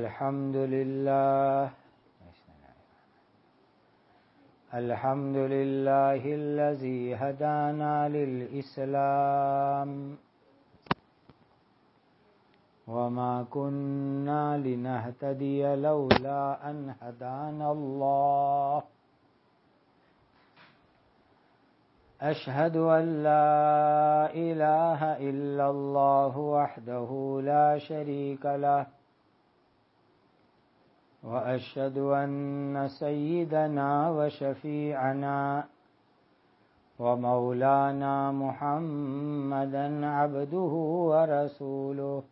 الحمد لله الحمد لله الذي هدانا للإسلام وما كنا لنهتدي لولا أن هدانا الله أشهد أن لا إله إلا الله وحده لا شريك له واشهد ان سيدنا وشفيعنا ومولانا محمدا عبده ورسوله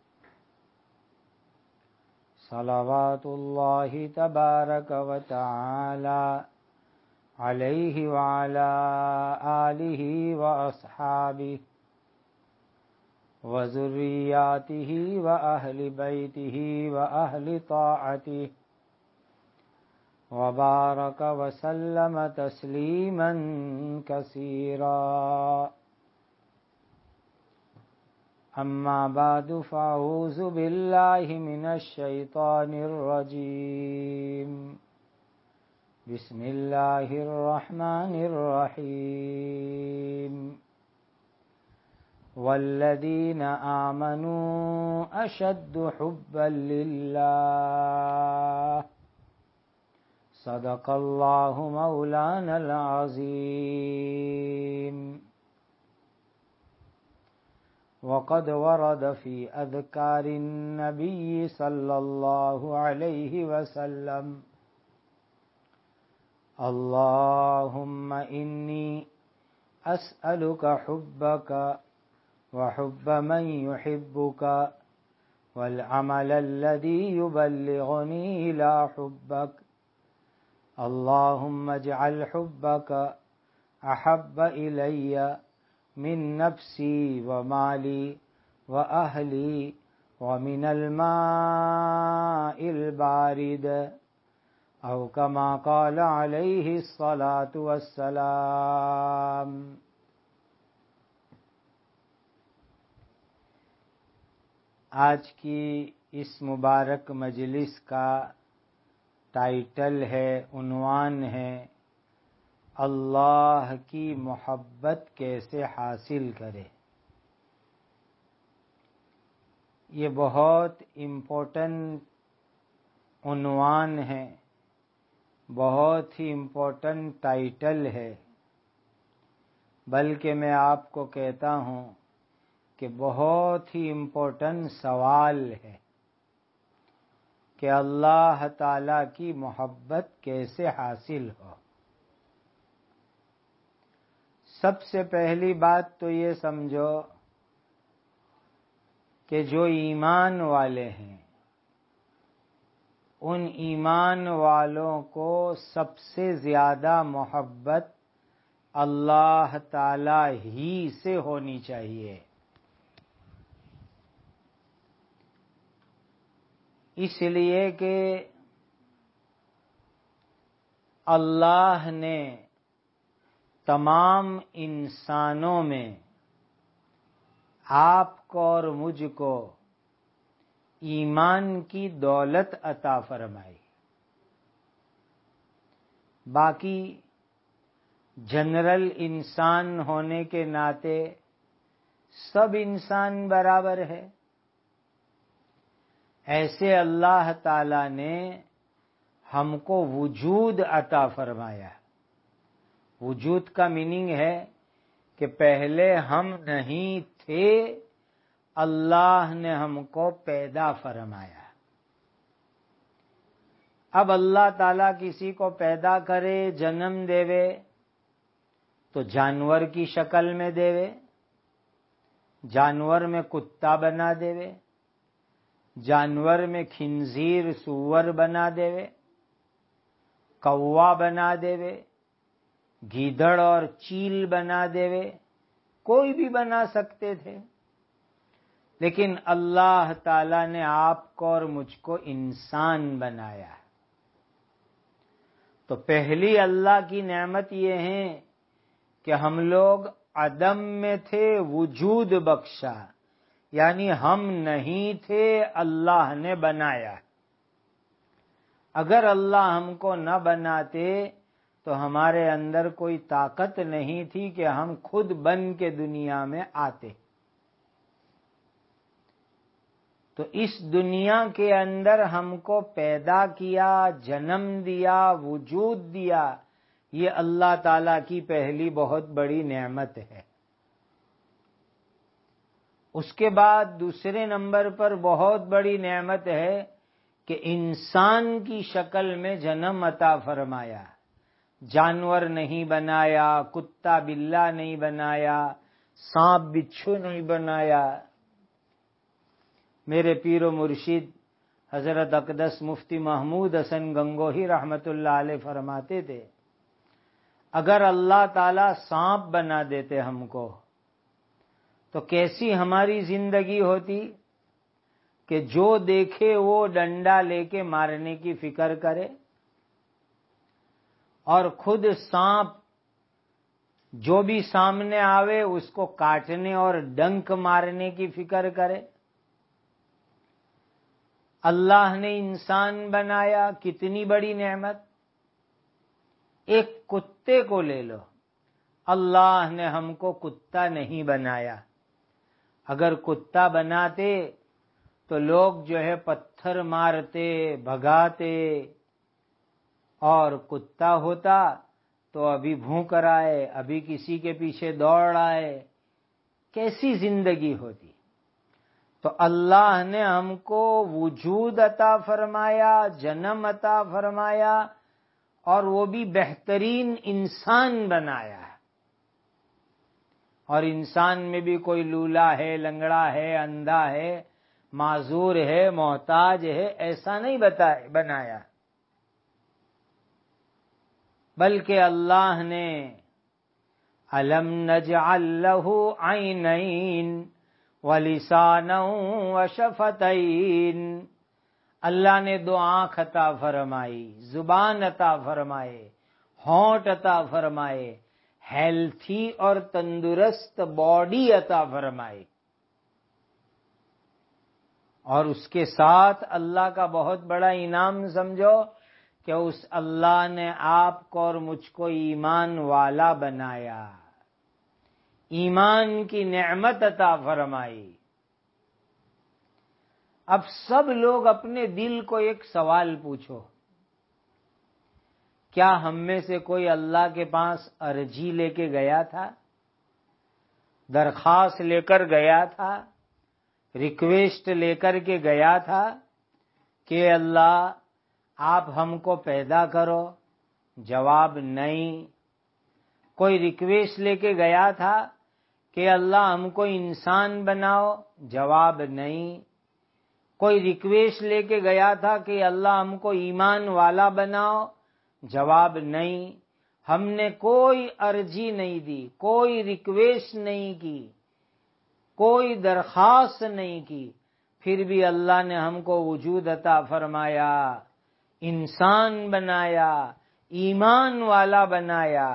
صلوات الله تبارك وتعالى عليه وعلى اله واصحابه وذرياته واهل بيته واهل طاعته وبارك وسلم تسليما كثيرا أما بعد فأعوذ بالله من الشيطان الرجيم بسم الله الرحمن الرحيم والذين آمنوا أشد حبا لله صدق الله مولانا العظيم وقد ورد في أذكار النبي صلى الله عليه وسلم اللهم إني أسألك حبك وحب من يحبك والعمل الذي يبلغني إلى حبك اللهم اجعل حبك أحب إلي من نفسي ومالي وأهلي ومن الماء البارد أو كما قال عليه الصلاة والسلام आज की इस मुबारक मजलिस का टाइटल है उनवान है अल्लाह की मोहब्बत कैसे हासिल करें ये बहुत इम्पोर्टेंट उनवान है बहुत ही इम्पोर्टेंट टाइटल है बल्कि मैं आपको कहता हूँ कि बहुत ही इम्पोर्टेंट सवाल है कि अल्लाह ताला की मोहब्बत कैसे हासिल हो सबसे पहली बात तो ये समझो कि जो ईमान वाले हैं उन ईमान वालों को सबसे ज़्यादा मोहब्बत अल्लाह ताला ही से होनी चाहिए इसलिए कि अल्लाह ने तमाम इंसानों में आपको और मुझको ईमान की दौलत अता फरमाई बाकी जनरल इंसान होने के नाते सब इंसान बराबर है ऐसे अल्लाह ताला ने हमको वजूद अता फरमाया वजूद का मीनिंग है कि पहले हम नहीं थे अल्लाह ने हमको पैदा फरमाया अब अल्लाह ताला किसी को पैदा करे जन्म देवे तो जानवर की शक्ल में देवे जानवर में कुत्ता बना देवे जानवर में खिंजीर सुअर बना देवे कौवा बना देवे गीदड़ और चील बना देवे कोई भी बना सकते थे लेकिन अल्लाह ताला ने आपको और मुझको इंसान बनाया है तो पहली अल्लाह की नेमत ये है कि हम लोग अदम में थे वजूद बख्शा यानी हम नहीं थे अल्लाह ने बनाया अगर अल्लाह हमको न बनाते तो हमारे अंदर कोई ताकत नहीं थी कि हम खुद बन के दुनिया में आते तो इस दुनिया के अंदर हमको पैदा किया जन्म दिया वजूद दिया ये अल्लाह ताला की पहली बहुत बड़ी नेमत है उसके बाद दूसरे नंबर पर बहुत बड़ी नेमत है कि इंसान की शक्ल में जन्म अता फरमाया जानवर नहीं बनाया कुत्ता बिल्ला नहीं बनाया सांप बिच्छू नहीं बनाया मेरे पीर मुर्शिद हजरत अकदस मुफ्ती महमूद हसन गंगोही रहमत फरमाते थे अगर अल्लाह ताला सांप बना देते हमको तो कैसी हमारी जिंदगी होती कि जो देखे वो डंडा लेके मारने की फिक्र करे और खुद सांप जो भी सामने आवे उसको काटने और डंक मारने की फिक्र करे अल्लाह ने इंसान बनाया कितनी बड़ी नेमत एक कुत्ते को ले लो अल्लाह ने हमको कुत्ता नहीं बनाया अगर कुत्ता बनाते तो लोग जो है पत्थर मारते भगाते और कुत्ता होता तो अभी भूख आए अभी किसी के पीछे दौड़ आए कैसी जिंदगी होती तो अल्लाह ने हमको वजूद अता फरमाया जन्म अता फरमाया और वो भी बेहतरीन इंसान बनाया और इंसान में भी कोई लूला है लंगड़ा है अंधा है माजूर है मोहताज है ऐसा नहीं बताए बनाया बल्कि अल्लाह ने अलम नजअल्लहु आइनैन वलिसान वशफतैन अल्लाह ने दो आंख अता फरमाई जुबान अता फरमाए होंठ अता फरमाए हेल्थी और तंदुरुस्त बॉडी अता फरमाए और उसके साथ अल्लाह का बहुत बड़ा इनाम समझो कि उस अल्लाह ने आपको और मुझको ईमान वाला बनाया ईमान की नेमत अता फरमाई अब सब लोग अपने दिल को एक सवाल पूछो क्या हम में से कोई अल्लाह के पास अर्जी लेके गया था दरखास्त लेकर गया था रिक्वेस्ट लेकर के गया था कि अल्लाह आप हमको पैदा करो जवाब नहीं कोई रिक्वेस्ट लेके गया था कि अल्लाह हमको इंसान बनाओ जवाब नहीं कोई रिक्वेस्ट लेके गया था कि अल्लाह हमको ईमान वाला बनाओ जवाब नहीं हमने कोई अर्जी नहीं दी कोई रिक्वेस्ट नहीं की कोई दरख्वास्त नहीं की फिर भी अल्लाह ने हमको वजूद अता फरमाया इंसान बनाया ईमान वाला बनाया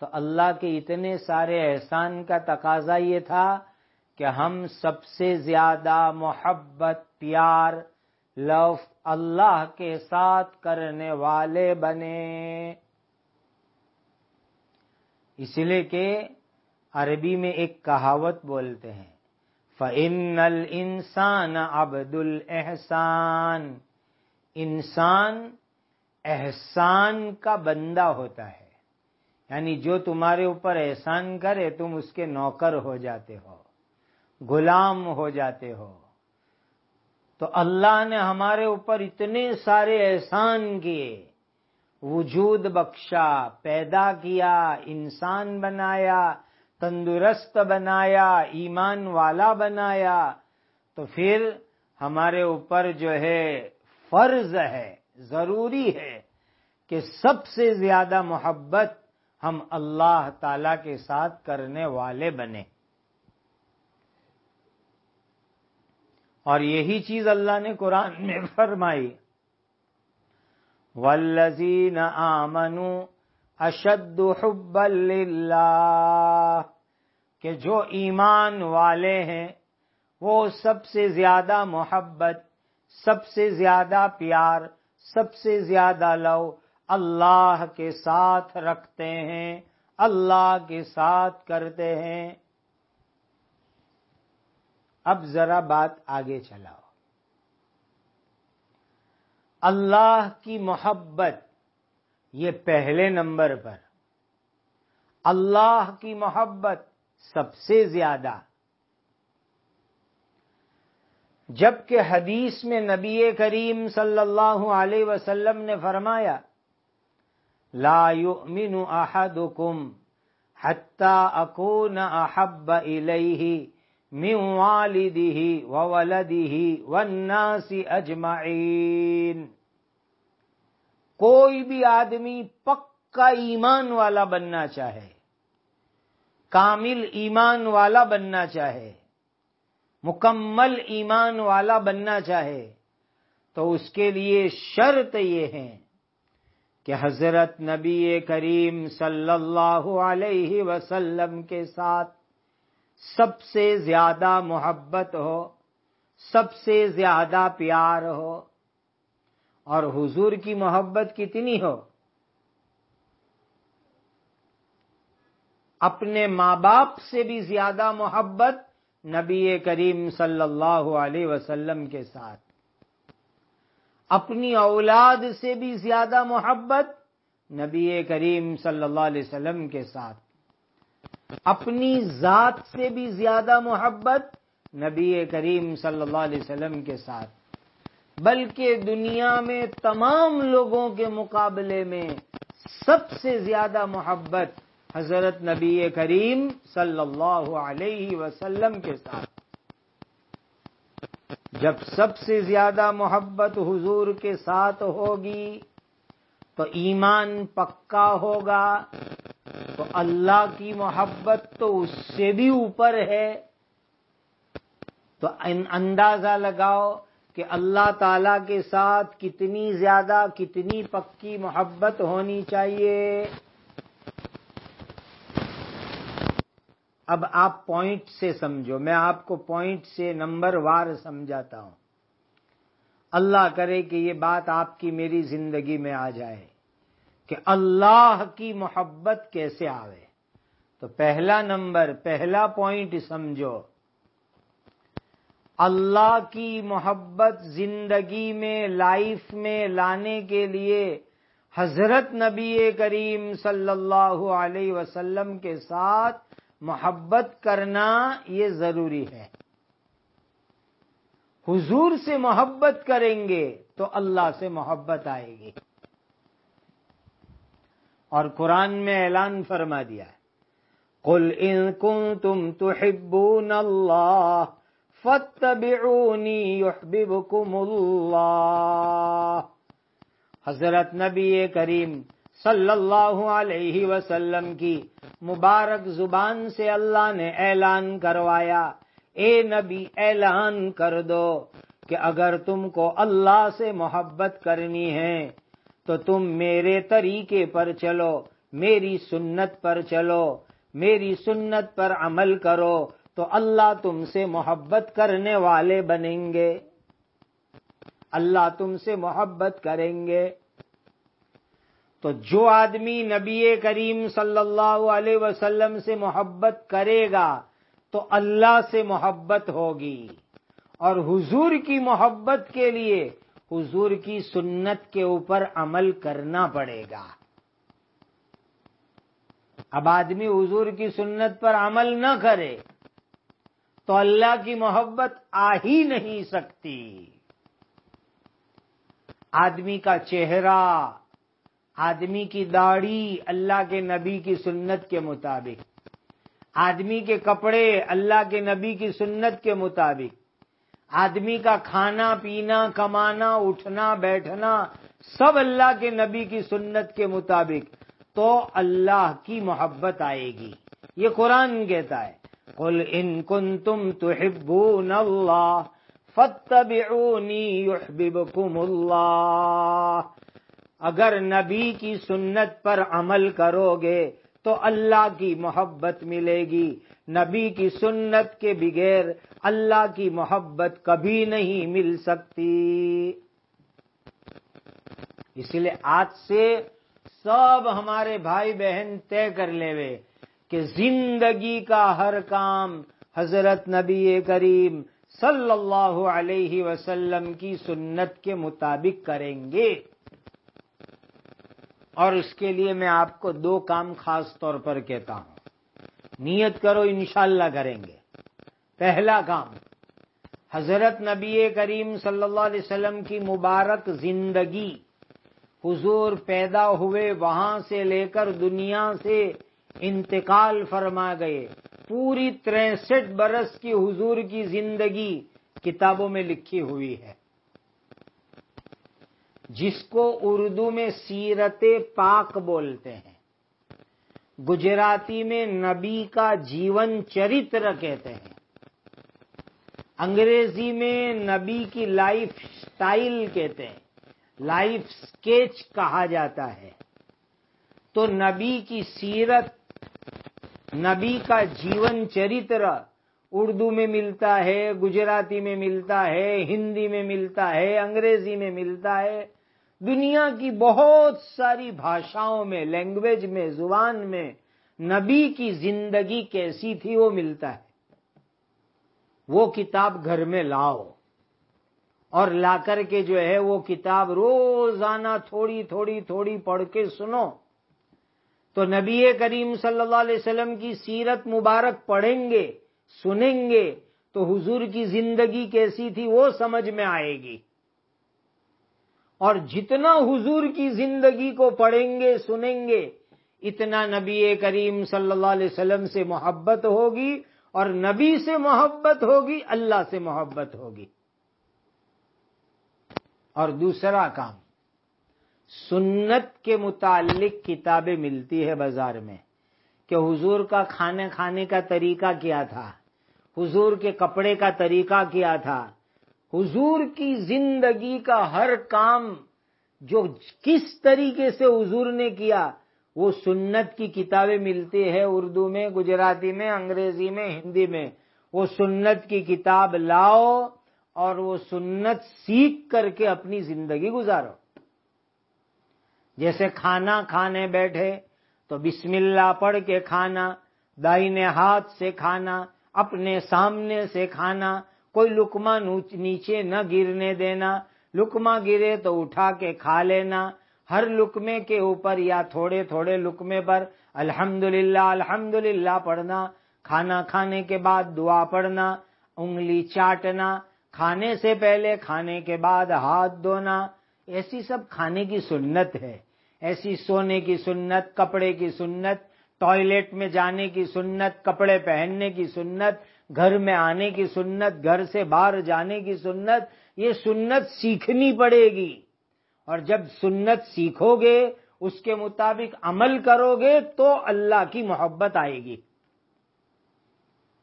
तो अल्लाह के इतने सारे एहसान का तकाजा ये था कि हम सबसे ज्यादा मोहब्बत प्यार लव अल्लाह के साथ करने वाले बने इसलिए के अरबी में एक कहावत बोलते हैं फ़ैनल इंसान अब्दुल एहसान इंसान एहसान का बंदा होता है यानी जो तुम्हारे ऊपर एहसान करे तुम उसके नौकर हो जाते हो गुलाम हो जाते हो तो अल्लाह ने हमारे ऊपर इतने सारे एहसान किए वजूद बख्शा पैदा किया इंसान बनाया तंदुरुस्त बनाया ईमान वाला बनाया तो फिर हमारे ऊपर जो है फर्ज है जरूरी है कि सबसे ज्यादा मोहब्बत हम अल्लाह ताला के साथ करने वाले बने और यही चीज अल्लाह ने कुरान में फरमाई वल्लजीन आमनु अशद के जो ईमान वाले हैं वो सबसे ज्यादा मोहब्बत सबसे ज्यादा प्यार सबसे ज्यादा लव अल्लाह के साथ रखते हैं अल्लाह के साथ करते हैं अब जरा बात आगे चलाओ अल्लाह की मोहब्बत ये पहले नंबर पर अल्लाह की मोहब्बत सबसे ज्यादा जबकि हदीस में नबी करीम सल्लल्लाहु अलैहि वसल्लम ने फरमाया ला युमिनु अहदुकुम हत्ता अकून अहब्ब इलैही من والده وولده والناस अजमाइन कोई भी आदमी पक्का ईमान वाला बनना चाहे कामिल ईमान वाला बनना चाहे मुकम्मल ईमान वाला बनना चाहे तो उसके लिए शर्त ये है कि हजरत नबी करीम सल्लल्लाहु अलैहि वसल्लम के साथ सबसे ज्यादा मोहब्बत हो सबसे ज्यादा प्यार हो और हुजूर की मोहब्बत कितनी हो अपने मां बाप से भी ज्यादा मोहब्बत नबी करीम सल्लल्लाहु अलैहि वसल्लम के साथ अपनी औलाद से भी ज्यादा मोहब्बत नबी करीम सल्लल्लाहु अलैहि वसल्लम के साथ अपनी जात से भी ज्यादा मोहब्बत नबी करीम सल्लल्लाहु अलैहि वसल्लम के साथ बल्कि दुनिया में तमाम लोगों के मुकाबले में सबसे ज्यादा मोहब्बत हजरत नबी करीम सल्लल्लाहु अलैहि वसल्लम के साथ जब सबसे ज्यादा मोहब्बत हुजूर के साथ होगी तो ईमान पक्का होगा तो अल्लाह की मोहब्बत तो उससे भी ऊपर है तो अंदाजा लगाओ कि अल्लाह ताला के साथ कितनी ज्यादा कितनी पक्की मोहब्बत होनी चाहिए अब आप पॉइंट से समझो मैं आपको पॉइंट से नंबर वार समझाता हूं अल्लाह करे कि ये बात आपकी मेरी जिंदगी में आ जाए कि अल्लाह की मोहब्बत कैसे आवे तो पहला नंबर पहला पॉइंट समझो अल्लाह की मोहब्बत जिंदगी में लाइफ में लाने के लिए हजरत नबी करीम सल्लल्लाहु अलैहि वसल्लम के साथ मोहब्बत करना ये जरूरी है हुजूर से मोहब्बत करेंगे तो अल्लाह से मोहब्बत आएगी और कुरान में ऐलान फरमा दिया है कुल इनकुम तुम तो हिब्बून अल्लाह हजरत नबी करीम सल्लल्लाहु अलैहि वसल्लम की मुबारक जुबान से अल्लाह ने ऐलान करवाया ए नबी ऐलान कर दो कि अगर तुमको अल्लाह से मोहब्बत करनी है तो तुम मेरे तरीके पर चलो मेरी सुन्नत पर चलो मेरी सुन्नत पर अमल करो तो अल्लाह तुमसे मोहब्बत करने वाले बनेंगे अल्लाह तुमसे मोहब्बत करेंगे तो जो आदमी नबी करीम सल्लल्लाहु अलैहि वसल्लम से मोहब्बत करेगा तो अल्लाह से मोहब्बत होगी और हुजूर की मोहब्बत के लिए हुजूर की सुन्नत के ऊपर अमल करना पड़ेगा अब आदमी हुजूर की सुन्नत पर अमल न करे तो अल्लाह की मोहब्बत आ ही नहीं सकती आदमी का चेहरा आदमी की दाढ़ी अल्लाह के नबी की सुन्नत के मुताबिक आदमी के कपड़े अल्लाह के नबी की सुन्नत के मुताबिक आदमी का खाना पीना कमाना उठना बैठना सब अल्लाह के नबी की सुन्नत के मुताबिक तो अल्लाह की मोहब्बत आएगी ये कुरान कहता है कुल इन कुन तुम तो हिब्बून अल्लाह अगर नबी की सुन्नत पर अमल करोगे तो अल्लाह की मोहब्बत मिलेगी नबी की सुन्नत के बगैर अल्लाह की मोहब्बत कभी नहीं मिल सकती इसलिए आज से सब हमारे भाई बहन तय कर लेवे कि जिंदगी का हर काम हजरत नबी करीम सल्लल्लाहु अलैहि वसल्लम की सुन्नत के मुताबिक करेंगे और इसके लिए मैं आपको दो काम खास तौर पर कहता हूं नियत करो इनशाला करेंगे पहला काम हजरत नबी करीम सल्लल्लाहु अलैहि वसल्लम की मुबारक जिंदगी हुजूर पैदा हुए वहां से लेकर दुनिया से इंतकाल फरमा गए पूरी तिरसठ बरस की हुजूर की जिंदगी किताबों में लिखी हुई है जिसको उर्दू में सीरत पाक बोलते हैं गुजराती में नबी का जीवन चरित्र कहते हैं अंग्रेजी में नबी की लाइफ स्टाइल कहते हैं लाइफ स्केच कहा जाता है तो नबी की सीरत नबी का जीवन चरित्र उर्दू में मिलता है गुजराती में मिलता है हिंदी में मिलता है अंग्रेजी में मिलता है दुनिया की बहुत सारी भाषाओं में लैंग्वेज में जुबान में नबी की जिंदगी कैसी थी वो मिलता है वो किताब घर में लाओ और लाकर के जो है वो किताब रोजाना थोड़ी थोड़ी थोड़ी पढ़ के सुनो तो नबी करीम सल्लल्लाहु अलैहि वसल्लम की सीरत मुबारक पढ़ेंगे सुनेंगे तो हुजूर की जिंदगी कैसी थी वो समझ में आएगी और जितना हुजूर की जिंदगी को पढ़ेंगे सुनेंगे इतना नबी करीम सल्लल्लाहु अलैहि वसल्लम से मोहब्बत होगी और नबी से मोहब्बत होगी अल्लाह से मोहब्बत होगी और दूसरा काम सुन्नत के मुतालिक किताबें मिलती है बाजार में कि हुजूर का खाने खाने का तरीका क्या था हुजूर के कपड़े का तरीका क्या था हुजूर की जिंदगी का हर काम जो किस तरीके से हुजूर ने किया वो सुन्नत की किताबें मिलती है उर्दू में गुजराती में अंग्रेजी में हिंदी में वो सुन्नत की किताब लाओ और वो सुन्नत सीख करके अपनी जिंदगी गुजारो जैसे खाना खाने बैठे तो बिस्मिल्लाह पढ़ के खाना दाहिने हाथ से खाना अपने सामने से खाना कोई लुकमा नीचे न गिरने देना लुकमा गिरे तो उठा के खा लेना हर लुकमे के ऊपर या थोड़े थोड़े लुकमे पर अल्हम्दुलिल्लाह अल्हम्दुलिल्लाह पढ़ना खाना खाने के बाद दुआ पढ़ना उंगली चाटना खाने से पहले खाने के बाद हाथ धोना ऐसी सब खाने की सुन्नत है ऐसी सोने की सुन्नत कपड़े की सुन्नत टॉयलेट में जाने की सुन्नत कपड़े पहनने की सुन्नत घर में आने की सुन्नत घर से बाहर जाने की सुन्नत ये सुन्नत सीखनी पड़ेगी और जब सुन्नत सीखोगे उसके मुताबिक अमल करोगे तो अल्लाह की मोहब्बत आएगी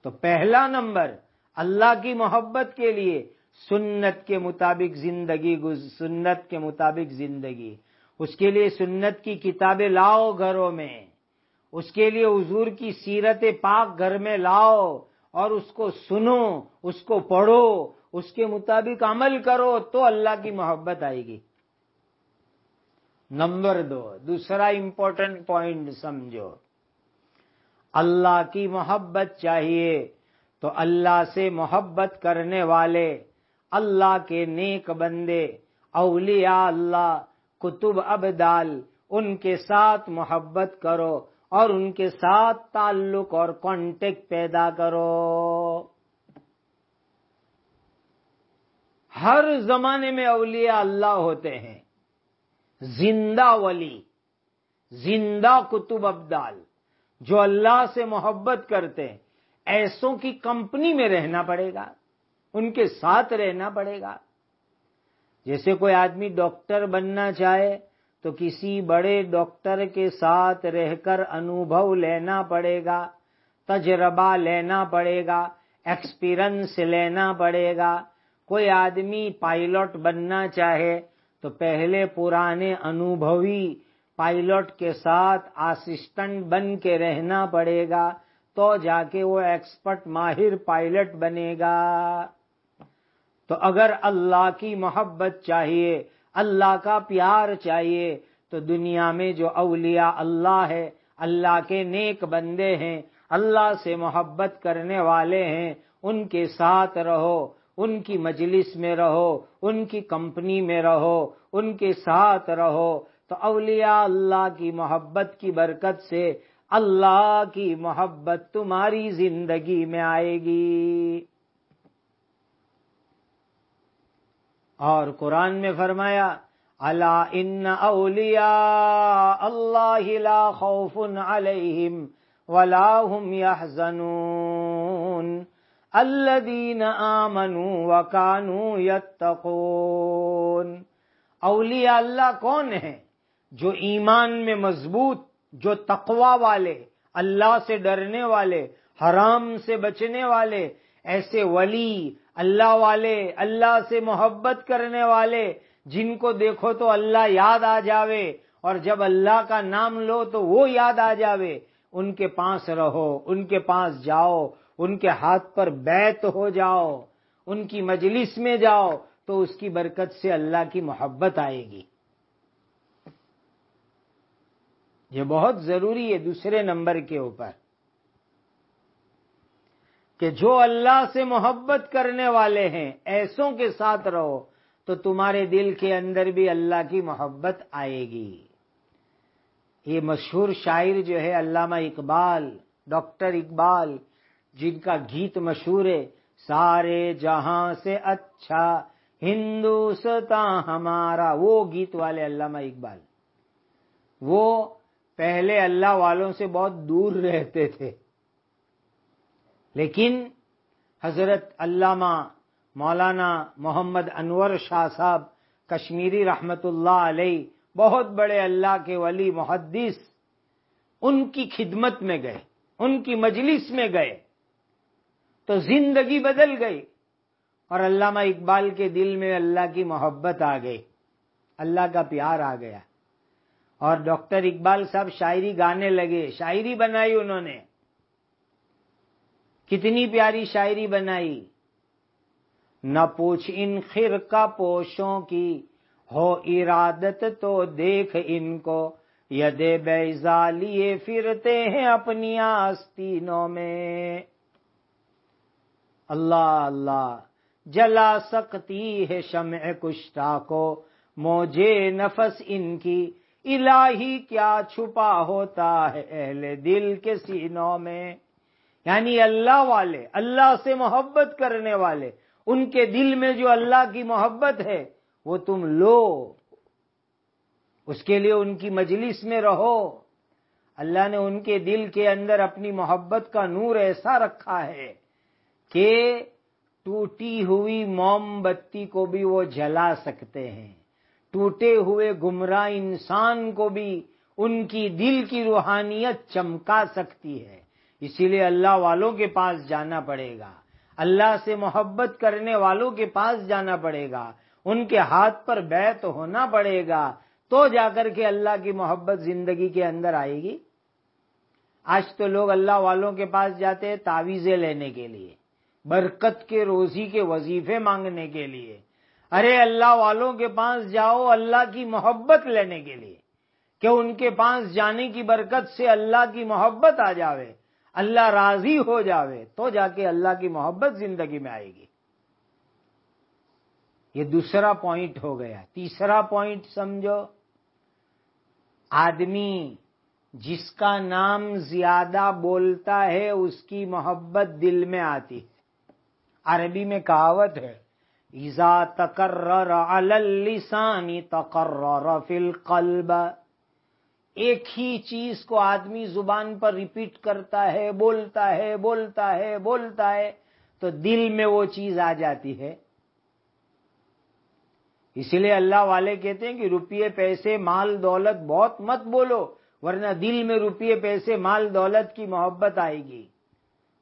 तो पहला नंबर अल्लाह की मोहब्बत के लिए सुन्नत के मुताबिक जिंदगी सुन्नत के मुताबिक जिंदगी उसके लिए सुन्नत की किताबें लाओ घरों में उसके लिए हजूर की सीरत पाक घर में लाओ और उसको सुनो उसको पढ़ो उसके मुताबिक अमल करो तो अल्लाह की मोहब्बत आएगी नंबर दो दूसरा इंपॉर्टेंट पॉइंट समझो अल्लाह की मोहब्बत चाहिए तो अल्लाह से मोहब्बत करने वाले अल्लाह के नेक बंदे अलिया अल्लाह कुतुब अबदाल उनके साथ मोहब्बत करो और उनके साथ ताल्लुक और कांटेक्ट पैदा करो हर जमाने में अवलिया अल्लाह होते हैं जिंदा वली जिंदा कुतुब अब्दाल जो अल्लाह से मोहब्बत करते हैं ऐसों की कंपनी में रहना पड़ेगा उनके साथ रहना पड़ेगा जैसे कोई आदमी डॉक्टर बनना चाहे तो किसी बड़े डॉक्टर के साथ रहकर अनुभव लेना पड़ेगा तजर्बा लेना पड़ेगा एक्सपीरियंस लेना पड़ेगा कोई आदमी पायलट बनना चाहे तो पहले पुराने अनुभवी पायलट के साथ असिस्टेंट बन के रहना पड़ेगा तो जाके वो एक्सपर्ट माहिर पायलट बनेगा तो अगर अल्लाह की मोहब्बत चाहिए अल्लाह का प्यार चाहिए तो दुनिया में जो अवलिया अल्लाह है अल्लाह के नेक बंदे हैं अल्लाह से मोहब्बत करने वाले हैं उनके साथ रहो उनकी मजलिस में रहो उनकी कंपनी में रहो उनके साथ रहो तो अवलिया अल्लाह की मोहब्बत की बरकत से अल्लाह की मोहब्बत तुम्हारी जिंदगी में आएगी और कुरान में फरमाया अला इन अलिया अल्लाह वलाहुम यहजनून अल्लदीन आमनु वकानु यत्तकून अलिया अल्लाह कौन है जो ईमान में मजबूत जो तकवा वाले अल्लाह से डरने वाले हराम से बचने वाले ऐसे वली अल्लाह वाले अल्लाह से मोहब्बत करने वाले जिनको देखो तो अल्लाह याद आ जावे और जब अल्लाह का नाम लो तो वो याद आ जावे उनके पास रहो उनके पास जाओ उनके हाथ पर बैत हो जाओ उनकी मजलिस में जाओ तो उसकी बरकत से अल्लाह की मोहब्बत आएगी ये बहुत जरूरी है दूसरे नंबर के ऊपर कि जो अल्लाह से मोहब्बत करने वाले हैं ऐसों के साथ रहो तो तुम्हारे दिल के अंदर भी अल्लाह की मोहब्बत आएगी ये मशहूर शायर जो है अल्लामा इकबाल डॉक्टर इकबाल जिनका गीत मशहूर है सारे जहां से अच्छा हिंदू सता हमारा वो गीत वाले अल्लामा इकबाल वो पहले अल्लाह वालों से बहुत दूर रहते थे लेकिन हज़रत अल्लामा मौलाना मोहम्मद अनवर शाह साहब कश्मीरी रहमतुल्लाह अलैह बहुत बड़े अल्लाह के वली मुहदस उनकी खिदमत में गए उनकी मजलिस में गए तो जिंदगी बदल गई और अल्लामा इकबाल के दिल में अल्लाह की मोहब्बत आ गई अल्लाह का प्यार आ गया और डॉक्टर इकबाल साहब शायरी गाने लगे शायरी बनाई उन्होंने कितनी प्यारी शायरी बनाई न पूछ इन खिर का पोशों की हो इरादत तो देख इनको यदे बैजा लिए फिरते हैं अपनी आस्तीनों में अल्लाह अल्लाह जला सकती है शम कुश्ता को मोजे नफस इनकी इलाही क्या छुपा होता है अहले दिल के सीनों में यानी अल्लाह वाले अल्लाह से मोहब्बत करने वाले उनके दिल में जो अल्लाह की मोहब्बत है वो तुम लो उसके लिए उनकी मजलिस में रहो अल्लाह ने उनके दिल के अंदर अपनी मोहब्बत का नूर ऐसा रखा है कि टूटी हुई मोमबत्ती को भी वो जला सकते हैं टूटे हुए गुमराह इंसान को भी उनकी दिल की रूहानियत चमका सकती है इसीलिए अल्लाह वालों के पास जाना पड़ेगा अल्लाह से मोहब्बत करने वालों के पास जाना पड़ेगा उनके हाथ पर बैत होना पड़ेगा तो जाकर के अल्लाह की मोहब्बत जिंदगी के अंदर आएगी आज तो लोग अल्लाह वालों के पास जाते हैं तावीजे लेने के लिए बरकत के रोजी के वजीफे मांगने के लिए अरे अल्लाह वालों के पास जाओ अल्लाह की मोहब्बत लेने के लिए क्यों उनके पास जाने की बरकत से अल्लाह की मोहब्बत आ जावे अल्लाह राजी हो जावे तो जाके अल्लाह की मोहब्बत जिंदगी में आएगी ये दूसरा पॉइंट हो गया तीसरा पॉइंट समझो आदमी जिसका नाम ज्यादा बोलता है उसकी मोहब्बत दिल में आती है अरबी में कहावत है इजा तकर्र अलसानी तकर्र फिल कल्बा एक ही चीज को आदमी जुबान पर रिपीट करता है बोलता है बोलता है बोलता है तो दिल में वो चीज आ जाती है इसीलिए अल्लाह वाले कहते हैं कि रुपये पैसे माल दौलत बहुत मत बोलो वरना दिल में रुपये पैसे माल दौलत की मोहब्बत आएगी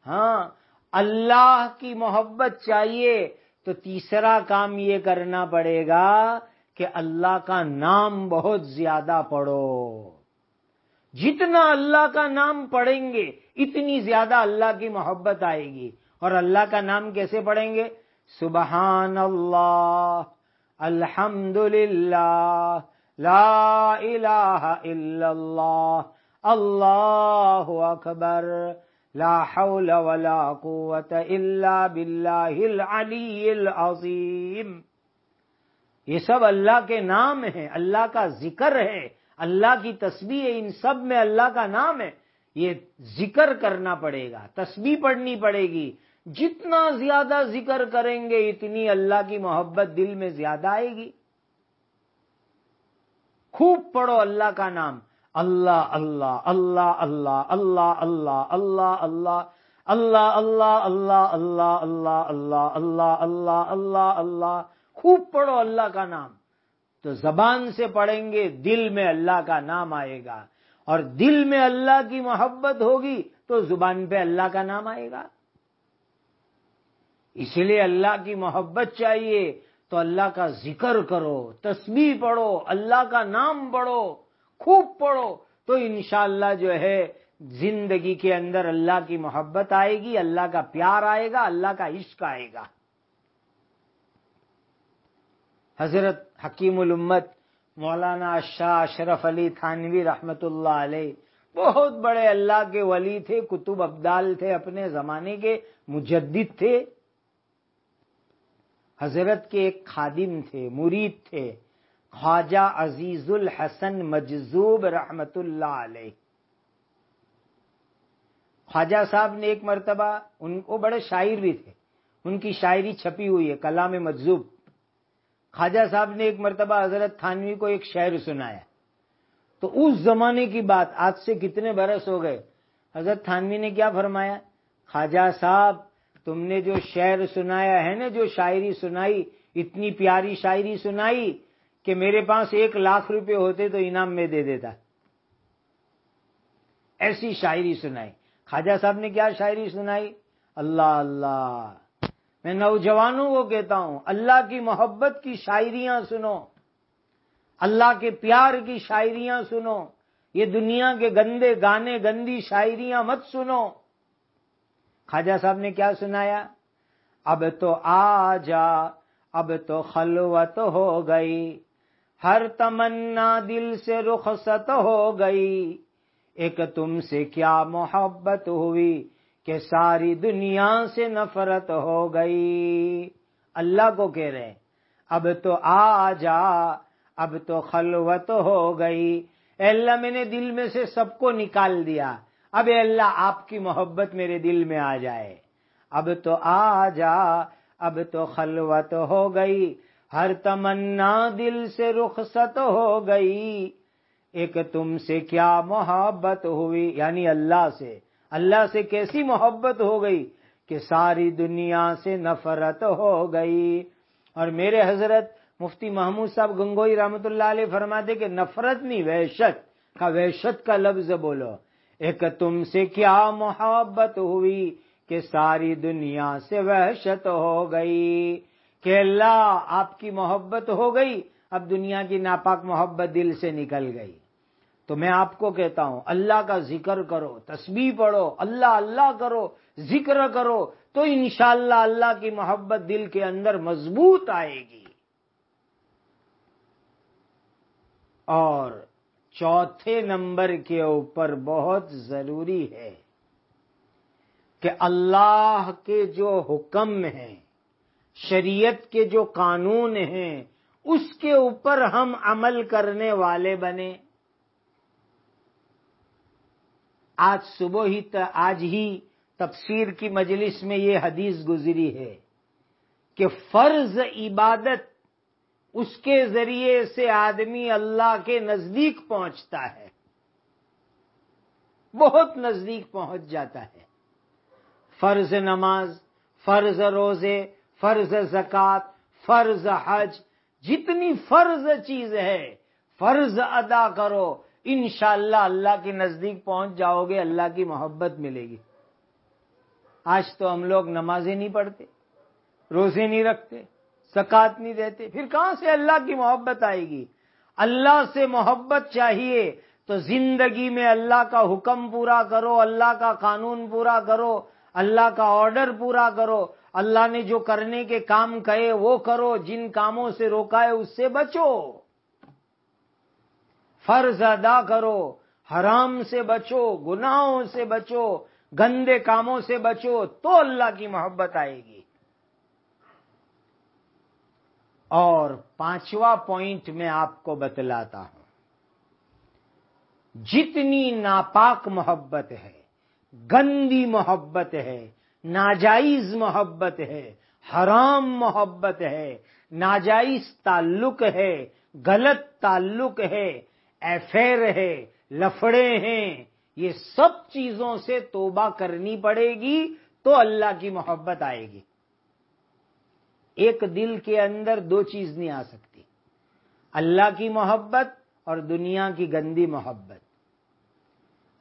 हाँ अल्लाह की मोहब्बत चाहिए तो तीसरा काम ये करना पड़ेगा कि अल्लाह का नाम बहुत ज्यादा पढ़ो जितना अल्लाह का नाम पढ़ेंगे इतनी ज्यादा अल्लाह की मोहब्बत आएगी और अल्लाह का नाम कैसे पढ़ेंगे सुबहान अल्लाह अल्हम्दुलिल्लाह ला इलाहा अल्लाह अकबर ला हौल वला कुवत इल्ला बिल्लाहिल अलील अजीम ये सब अल्लाह के नाम है अल्लाह का जिक्र है अल्लाह की तस्वीर है इन सब में अल्लाह का नाम है ये जिक्र करना पड़ेगा तस्वीर पढ़नी पड़ेगी जितना ज्यादा जिक्र करेंगे इतनी अल्लाह की मोहब्बत दिल में ज्यादा आएगी खूब पढ़ो अल्लाह का नाम अल्लाह अल्लाह अल्लाह अल्लाह अल्लाह अल्लाह अल्लाह अल्लाह अल्लाह अल्लाह अल्लाह अल्लाह अल्लाह अल्लाह अल्लाह अल्लाह अल्लाह अल्लाह खूब पढ़ो अल्लाह का नाम तो जबान से पढ़ेंगे दिल में अल्लाह का नाम आएगा और दिल में अल्लाह की मोहब्बत होगी तो जुबान पे अल्लाह का नाम आएगा इसलिए अल्लाह की मोहब्बत चाहिए तो अल्लाह का जिक्र करो तस्वीर पढ़ो अल्लाह का नाम पढ़ो खूब पढ़ो तो इनशाला जो है जिंदगी के अंदर अल्लाह की मोहब्बत आएगी अल्लाह का प्यार आएगा अल्लाह का इश्क आएगा हजरत हकीमुल उम्मत मौलाना शाह अशरफ अली थानवी रहमत बहुत बड़े अल्लाह के वली थे कुतुब अब्दाल थे अपने जमाने के मुजद्दिद थे हजरत के एक खादिम थे मुरीद थे ख्वाजा अजीजुल हसन मजजूब रहमत ख्वाजा साहब ने एक मरतबा उनको बड़े शायर भी थे उनकी शायरी छपी हुई है कला में मजजूब ख्वाजा साहब ने एक मरतबा हजरत थानवी को एक शायर सुनाया तो उस जमाने की बात आज से कितने बरस हो गए हजरत थानवी ने क्या फरमाया खाजा साहब तुमने जो शहर सुनाया है ना जो शायरी सुनाई इतनी प्यारी शायरी सुनाई कि मेरे पास एक लाख रुपए होते तो इनाम में दे देता ऐसी शायरी सुनाई ख्वाजा साहब ने क्या शायरी सुनाई अल्लाह अल्लाह मैं नौजवानों को कहता हूं अल्लाह की मोहब्बत की शायरियां सुनो अल्लाह के प्यार की शायरियां सुनो ये दुनिया के गंदे गाने गंदी शायरियां मत सुनो खाजा साहब ने क्या सुनाया अब तो आ जा अब तो खलवत हो गई हर तमन्ना दिल से रुखसत हो गई एक तुमसे क्या मोहब्बत हुई कि सारी दुनिया से नफरत हो गई अल्लाह को कह रहे अब तो आ जा अब तो खलवत हो गई अल्लाह मैंने दिल में से सबको निकाल दिया अब अल्लाह आपकी मोहब्बत मेरे दिल में आ जाए अब तो आ जा अब तो खलवत हो गई हर तमन्ना दिल से रुखसत हो गई एक तुमसे क्या मोहब्बत हुई यानी अल्लाह से अल्लाह से कैसी मोहब्बत हो गई कि सारी दुनिया से नफरत हो गई और मेरे हजरत मुफ्ती महमूद साहब गंगोई रहमत फरमाते कि नफरत नहीं वहशत का वहशत का लफ्ज बोलो एक तुमसे क्या मोहब्बत हुई कि सारी दुनिया से वहशत हो गई के अल्लाह आपकी मोहब्बत हो गई अब दुनिया की नापाक मोहब्बत दिल से निकल गई तो मैं आपको कहता हूं अल्लाह का जिक्र करो तस्बी पढ़ो अल्लाह अल्लाह करो जिक्र करो तो इनशाला अल्लाह की मोहब्बत दिल के अंदर मजबूत आएगी और चौथे नंबर के ऊपर बहुत जरूरी है कि अल्लाह के जो हुक्म हैं शरीयत के जो कानून हैं उसके ऊपर हम अमल करने वाले बने आज सुबह ही त, आज ही तफसीर की मजलिस में ये हदीस गुजरी है कि फर्ज इबादत उसके जरिए से आदमी अल्लाह के नजदीक पहुंचता है बहुत नजदीक पहुंच जाता है फर्ज नमाज फर्ज रोजे फर्ज जक़ात फर्ज हज जितनी फर्ज चीज है फर्ज अदा करो इनशाला अल्लाह के नजदीक पहुंच जाओगे अल्लाह की मोहब्बत मिलेगी आज तो हम लोग नमाजें नहीं पढ़ते रोजे नहीं रखते सकात नहीं देते फिर कहां से अल्लाह की मोहब्बत आएगी अल्लाह से मोहब्बत चाहिए तो जिंदगी में अल्लाह का हुक्म पूरा करो अल्लाह का कानून पूरा करो अल्लाह का ऑर्डर पूरा करो अल्लाह ने जो करने के काम कहे वो करो जिन कामों से रोका है उससे बचो फर्ज अदा करो हराम से बचो गुनाहों से बचो गंदे कामों से बचो तो अल्लाह की मोहब्बत आएगी और पांचवा पॉइंट मैं आपको बतलाता हूं जितनी नापाक मोहब्बत है गंदी मोहब्बत है नाजायज मोहब्बत है हराम मोहब्बत है नाजायज ताल्लुक है गलत ताल्लुक है एफेयर है लफड़े हैं ये सब चीजों से तोबा करनी पड़ेगी तो अल्लाह की मोहब्बत आएगी एक दिल के अंदर दो चीज नहीं आ सकती अल्लाह की मोहब्बत और दुनिया की गंदी मोहब्बत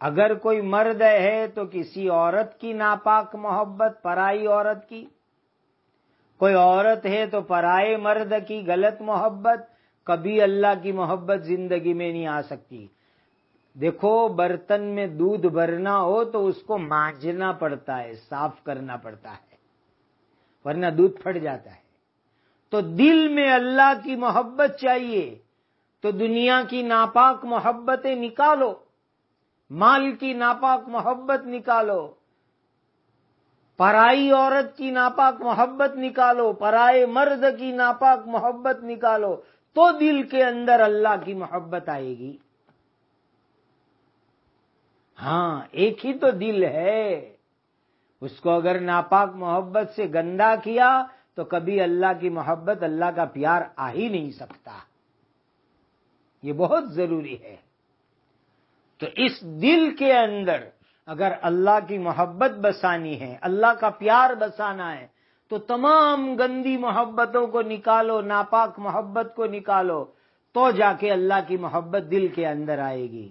अगर कोई मर्द है तो किसी औरत की नापाक मोहब्बत पराई औरत की कोई औरत है तो पराए मर्द की गलत मोहब्बत कभी अल्लाह की मोहब्बत जिंदगी में नहीं आ सकती देखो बर्तन में दूध भरना हो तो उसको मांझना पड़ता है साफ करना पड़ता है वरना दूध फट जाता है तो दिल में अल्लाह की मोहब्बत चाहिए तो दुनिया की नापाक मोहब्बतें निकालो माल की नापाक मोहब्बत निकालो पराई औरत की नापाक मोहब्बत निकालो पराए मर्द की नापाक मोहब्बत निकालो तो दिल के अंदर अल्लाह की मोहब्बत आएगी हां एक ही तो दिल है उसको अगर नापाक मोहब्बत से गंदा किया तो कभी अल्लाह की मोहब्बत अल्लाह का प्यार आ ही नहीं सकता ये बहुत जरूरी है तो इस दिल के अंदर अगर अल्लाह की मोहब्बत बसानी है अल्लाह का प्यार बसाना है तो तमाम गंदी मोहब्बतों को निकालो नापाक मोहब्बत को निकालो तो जाके अल्लाह की मोहब्बत दिल के अंदर आएगी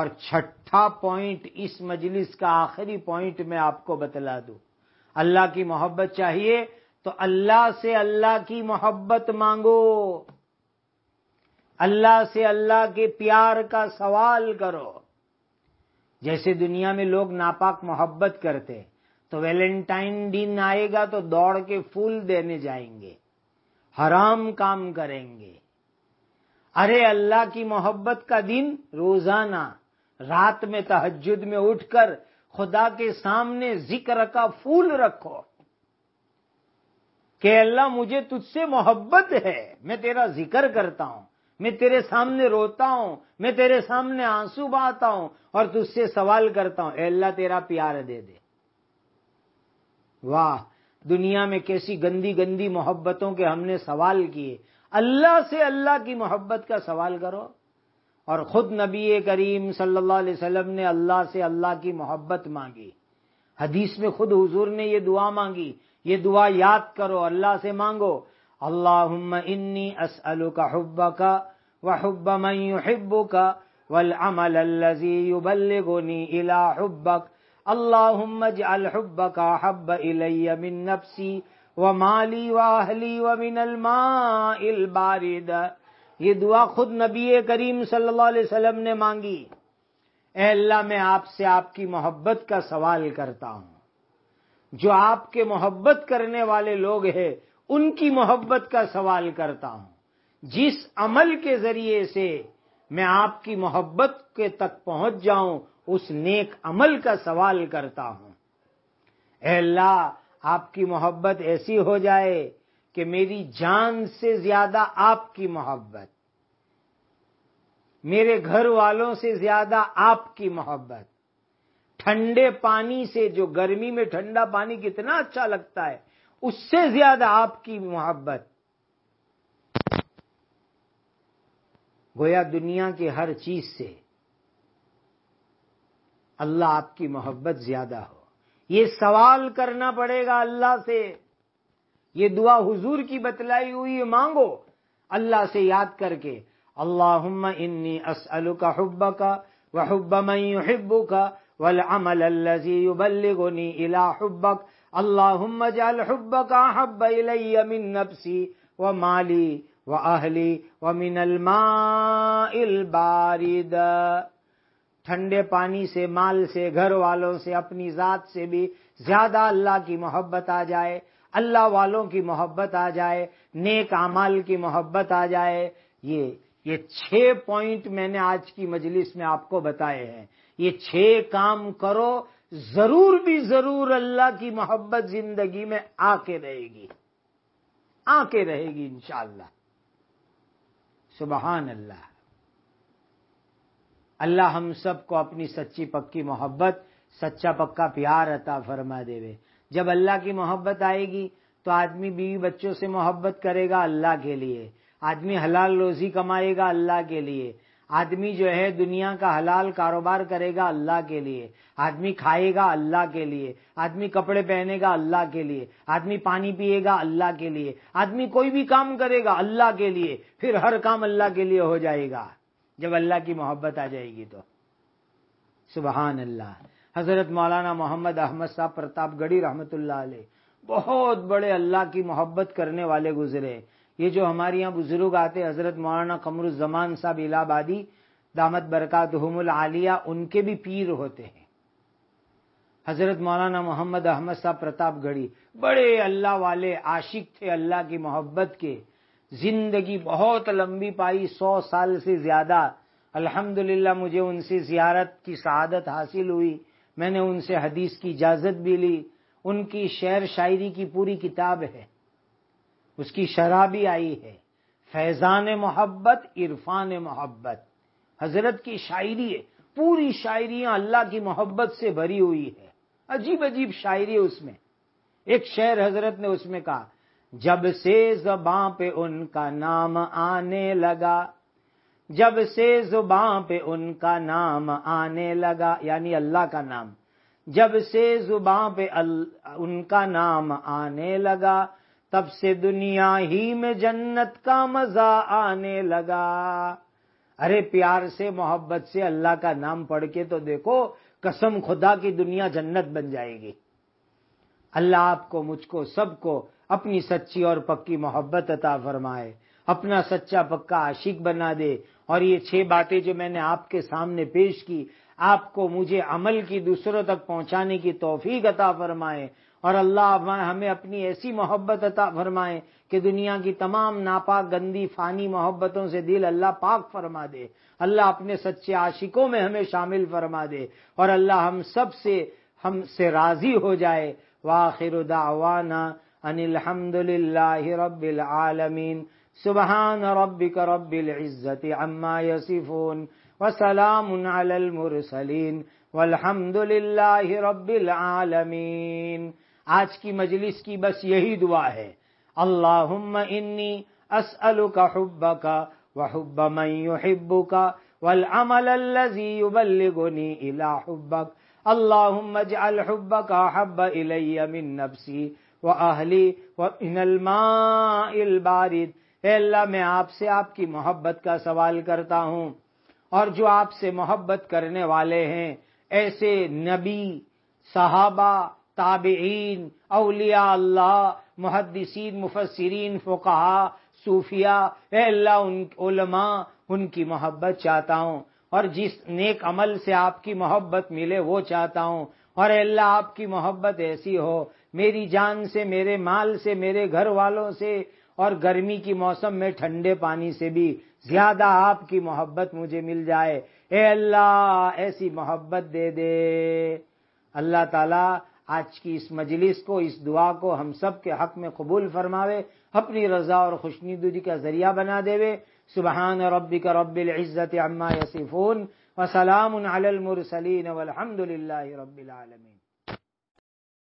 और छठा पॉइंट इस मजलिस का आखिरी पॉइंट मैं आपको बतला दू अल्लाह की मोहब्बत चाहिए तो अल्लाह से अल्लाह की मोहब्बत मांगो अल्लाह से अल्लाह के प्यार का सवाल करो जैसे दुनिया में लोग नापाक मोहब्बत करते हैं तो वैलेंटाइन दिन आएगा तो दौड़ के फूल देने जाएंगे हराम काम करेंगे अरे अल्लाह की मोहब्बत का दिन रोजाना रात में तहजद में उठकर खुदा के सामने जिक्र का फूल रखो कि अल्लाह मुझे तुझसे मोहब्बत है मैं तेरा जिक्र करता हूं मैं तेरे सामने रोता हूं मैं तेरे सामने आंसू बहाता हूं और तुझसे सवाल करता हूं अल्लाह तेरा प्यार दे दे वाह दुनिया में कैसी गंदी गंदी मोहब्बतों के हमने सवाल किए अल्लाह से अल्लाह की मोहब्बत का सवाल करो और खुद नबी करीम सल्लल्लाहु अलैहि वसल्लम ने अल्लाह से अल्लाह की मोहब्बत मांगी हदीस में खुद हुजूर ने ये दुआ मांगी ये दुआ याद करो अल्लाह से मांगो अल्लाह इन्नी असअलु का हब्बा का व हब्ब मई हब्बू का वल अमल अल्लजी युबल्लिगुनी इला हब्बक अल्लाहुम्म अजअल हुब्बका हब्ब इलैय मिन नफ्सी व माली व अहली व मिनल माइल बारिद ये दुआ खुद नबी करीम सल्लल्लाहु अलैहि वसल्लम ने मांगी ए अल्लाह मैं आपसे आपकी मोहब्बत का सवाल करता हूं जो आपके मोहब्बत करने वाले लोग हैं उनकी मोहब्बत का सवाल करता हूं जिस अमल के जरिए से मैं आपकी मोहब्बत के तक पहुंच जाऊं उस नेक अमल का सवाल करता हूं अल्लाह आपकी मोहब्बत ऐसी हो जाए कि मेरी जान से ज्यादा आपकी मोहब्बत मेरे घर वालों से ज्यादा आपकी मोहब्बत ठंडे पानी से जो गर्मी में ठंडा पानी कितना अच्छा लगता है उससे ज्यादा आपकी मोहब्बत गोया दुनिया की हर चीज से अल्लाह आपकी मोहब्बत ज्यादा हो ये सवाल करना पड़ेगा अल्लाह से ये दुआ हुजूर की बतलाई हुई मांगो अल्लाह से याद करके अल्लाह इन्नी असअल का हुब्ब का हुब्ब मई हिब्बू का वल अमल अल्लाजी इला हुब्बक अल्लाह जल हुब्ब का हब्ब मिन नफसी व माली व अहली व मिनल मा बारिदा ठंडे पानी से माल से घर वालों से अपनी ज़ात से भी ज्यादा अल्लाह की मोहब्बत आ जाए अल्लाह वालों की मोहब्बत आ जाए नेक अमाल की मोहब्बत आ जाए ये ये छह पॉइंट मैंने आज की मजलिस में आपको बताए हैं ये छह काम करो जरूर भी जरूर अल्लाह की मोहब्बत जिंदगी में आके रहेगी आके रहेगी इंशाला सुबहान अल्लाह अल्लाह हम सब को अपनी सच्ची पक्की मोहब्बत सच्चा पक्का प्यार अता फरमा देवे जब अल्लाह की मोहब्बत आएगी तो आदमी बीवी बच्चों से मोहब्बत करेगा अल्लाह के लिए आदमी हलाल रोजी कमाएगा अल्लाह के लिए आदमी जो है दुनिया का हलाल कारोबार करेगा अल्लाह के लिए आदमी खाएगा अल्लाह के लिए आदमी कपड़े पहनेगा अल्लाह के लिए आदमी पानी पिएगा अल्लाह के लिए आदमी कोई भी काम करेगा अल्लाह के लिए फिर हर काम अल्लाह के लिए हो जाएगा जब अल्लाह की मोहब्बत आ जाएगी तो सुबहान अल्लाह हजरत मौलाना मोहम्मद अहमद साहब प्रतापगढ़ी रहमत बहुत बड़े अल्लाह की मोहब्बत करने वाले गुजरे ये जो हमारे यहाँ बुजुर्ग आते हजरत मौलाना कमरुजमान साहब इलाहाबादी दामद बरकत हमल आलिया उनके भी पीर होते हैं हजरत मौलाना मोहम्मद अहमद साहब प्रताप गढ़ी बड़े अल्लाह वाले आशिक थे अल्लाह की मोहब्बत के जिंदगी बहुत लंबी पाई सौ साल से ज़्यादा अल्हम्दुलिल्लाह मुझे उनसे ज़ियारत की शहादत हासिल हुई मैंने उनसे हदीस की इजाज़त भी ली उनकी शेर शायरी की पूरी किताब है उसकी शराबी आई है फैज़ान मोहब्बत इरफान मोहब्बत हजरत की शायरी है पूरी शायरियां अल्लाह की मोहब्बत से भरी हुई है अजीब अजीब शायरी उसमें एक शेर हजरत ने उसमें कहा जब से जुबां पे उनका नाम आने लगा जब से जुबां पे उनका नाम आने लगा यानी अल्लाह का नाम जब से जुबां पे उनका नाम आने लगा तब से दुनिया ही में जन्नत का मजा आने लगा अरे प्यार से मोहब्बत से अल्लाह का नाम पढ़ के तो देखो कसम खुदा की दुनिया जन्नत बन जाएगी अल्लाह आपको मुझको सबको अपनी सच्ची और पक्की मोहब्बत अता फरमाए अपना सच्चा पक्का आशिक बना दे और ये छह बातें जो मैंने आपके सामने पेश की आपको मुझे अमल की दूसरों तक पहुंचाने की तोफीक अता फरमाए और अल्लाह हमें अपनी ऐसी मोहब्बत अता फरमाए कि दुनिया की तमाम नापाक गंदी फानी मोहब्बतों से दिल अल्लाह पाक फरमा दे अल्लाह अपने सच्चे आशिकों में हमें शामिल फरमा दे और अल्लाह हम सब से राजी हो जाए वाखिर दावाना अनिलहमदुल्लाबीआलमीन सुबहान रबिक रबिल्ज़त अम्मा यसीफ़ून वसलामसलिन वलहमदुल्लाह रबिलमीन आज की मजलिस की बस यही दुआ है अल्लाहुम्मा इन्नी असअलुक हुब्बक व हुब्ब मन युहिब्बुक वल अमल अल्लजी युबल्लिगुनी इला हुब्बक अल्लाहुम्मा अजअल हुब्बक हब्ब इलैया मिन नफ्सी व अहली व इनलमा बारिद अल्लाह मैं आपसे आपकी मोहब्बत का सवाल करता हूँ और जो आपसे मोहब्बत करने वाले हैं ऐसे नबी साहबा ताबेन अलिया अल्लाह मुहदसिन मुफसरीन फ़ुकहा सूफिया अल्लाह उन उलमा उनकी मोहब्बत चाहता हूँ और जिस नेक अमल से आपकी मोहब्बत मिले वो चाहता हूँ और अल्लाह आपकी मोहब्बत ऐसी हो मेरी जान से मेरे माल से मेरे घर वालों से और गर्मी की मौसम में ठंडे पानी से भी ज्यादा आपकी मोहब्बत मुझे मिल जाए ए अल्लाह ऐसी मोहब्बत दे दे अल्लाह ताला आज की इस मजलिस को इस दुआ को हम सब के हक में कबूल फरमावे अपनी रजा और खुशनीदुरी का जरिया बना देवे सुबहान रबिक रबिल्ज़त अम्मा यसीफ़ून वसलाम सलीन वलहमदिल्ला रबालमीन